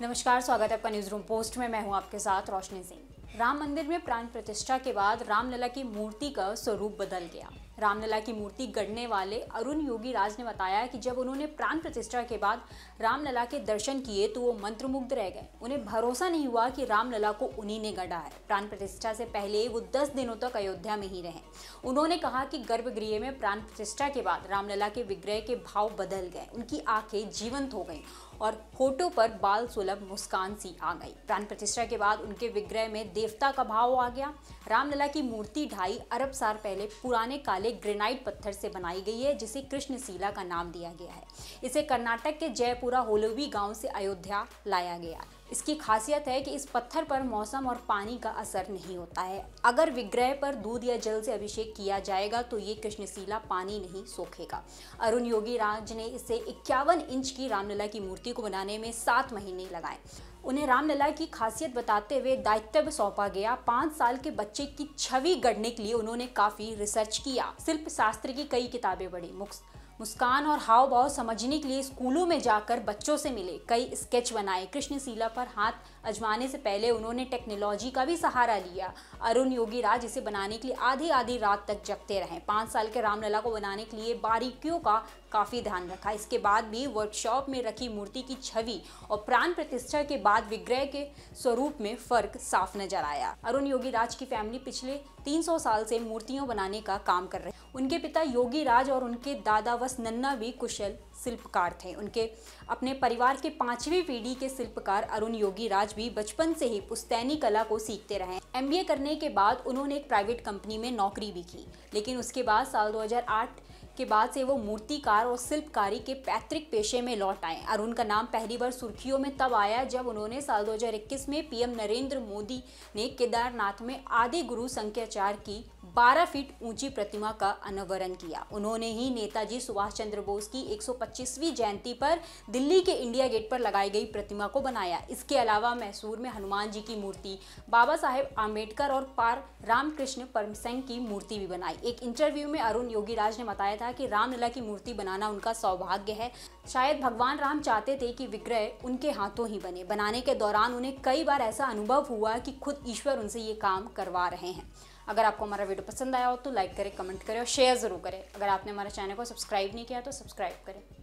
नमस्कार स्वागत है आपका न्यूज रूम पोस्ट में मैं हूं आपके साथ रोशनी सिंह राम मंदिर में प्राण प्रतिष्ठा के बाद रामलला की मूर्ति का स्वरूप बदल गया रामलला की मूर्ति गढ़ने वाले अरुण योगी राज ने बताया कि जब उन्होंने प्राण प्रतिष्ठा के बाद रामलला के दर्शन किए तो वो मंत्रमुग्ध रह गए उन्हें भरोसा नहीं हुआ कि रामलला को उन्हीं ने गढ़ा है प्राण प्रतिष्ठा से पहले वो दस दिनों तक अयोध्या में ही रहे उन्होंने कहा कि गर्भगृह में प्राण प्रतिष्ठा के बाद रामलला के विग्रह के भाव बदल गए उनकी आंखें जीवंत हो गई और फोटो पर बाल सुलभ मुस्कान सी आ गई प्राण प्रतिष्ठा के बाद उनके विग्रह में देवता का भाव आ गया रामलला की मूर्ति ढाई अरब साल पहले पुराने काल वाले ग्रेनाइट पत्थर से बनाई गई है जिसे कृष्णशिला का नाम दिया गया है इसे कर्नाटक के जयपुरा होलोवी गांव से अयोध्या लाया गया इसकी खासियत है कि इस पत्थर पर मौसम और पानी का असर नहीं होता है अगर विग्रह पर दूध या जल से अभिषेक किया जाएगा तो ये कृष्णशिला पानी नहीं सोखेगा अरुण योगी राज ने इसे इक्यावन इंच की रामलला की मूर्ति को बनाने में सात महीने लगाए उन्हें रामलला की खासियत बताते हुए दायित्व सौंपा गया पाँच साल के बच्चे की छवि गढ़ने के लिए उन्होंने काफ़ी रिसर्च किया शिल्प शास्त्र की कई किताबें पढ़ी मुख्य मुस्कान और हाव भाव समझने के लिए स्कूलों में जाकर बच्चों से मिले कई स्केच बनाए कृष्णशीला पर हाथ अजमाने से पहले उन्होंने टेक्नोलॉजी का भी सहारा लिया अरुण योगी राज इसे बनाने के लिए आधी आधी रात तक जगते रहे पाँच साल के रामलला को बनाने के लिए बारीकियों का काफ़ी ध्यान रखा इसके बाद भी वर्कशॉप में रखी मूर्ति की छवि और प्राण प्रतिष्ठा के बाद विग्रह के स्वरूप में फर्क साफ नजर आया अरुण योगी राज की फैमिली पिछले 300 साल से मूर्तियों बनाने का काम कर रहे उनके पिता योगी राज और उनके दादा वस नन्ना भी कुशल शिल्पकार थे उनके अपने परिवार के पांचवी पीढ़ी के शिल्पकार अरुण योगी राज भी बचपन से ही पुस्तैनी कला को सीखते रहे एमबीए करने के बाद उन्होंने एक प्राइवेट कंपनी में नौकरी भी की लेकिन उसके बाद साल 2008 के बाद से वो मूर्तिकार और शिल्पकारी के पैतृक पेशे में लौट आए और उनका नाम पहली बार सुर्खियों में तब आया जब उन्होंने साल 2021 में पीएम नरेंद्र मोदी ने केदारनाथ में आदि गुरु संख्याचार की 12 फीट ऊंची प्रतिमा का अनावरण किया उन्होंने ही नेताजी सुभाष चंद्र बोस की 125वीं जयंती पर दिल्ली के इंडिया गेट पर लगाई गई प्रतिमा को बनाया इसके अलावा मैसूर में हनुमान जी की मूर्ति बाबा साहेब आम्बेडकर और पार रामकृष्ण परमसेंग की मूर्ति भी बनाई एक इंटरव्यू में अरुण योगी ने बताया था था कि रामलला की मूर्ति बनाना उनका सौभाग्य है शायद भगवान राम चाहते थे कि विग्रह उनके हाथों ही बने बनाने के दौरान उन्हें कई बार ऐसा अनुभव हुआ कि खुद ईश्वर उनसे ये काम करवा रहे हैं अगर आपको हमारा वीडियो पसंद आया हो तो लाइक करें कमेंट करें और शेयर ज़रूर करें अगर आपने हमारे चैनल को सब्सक्राइब नहीं किया तो सब्सक्राइब करें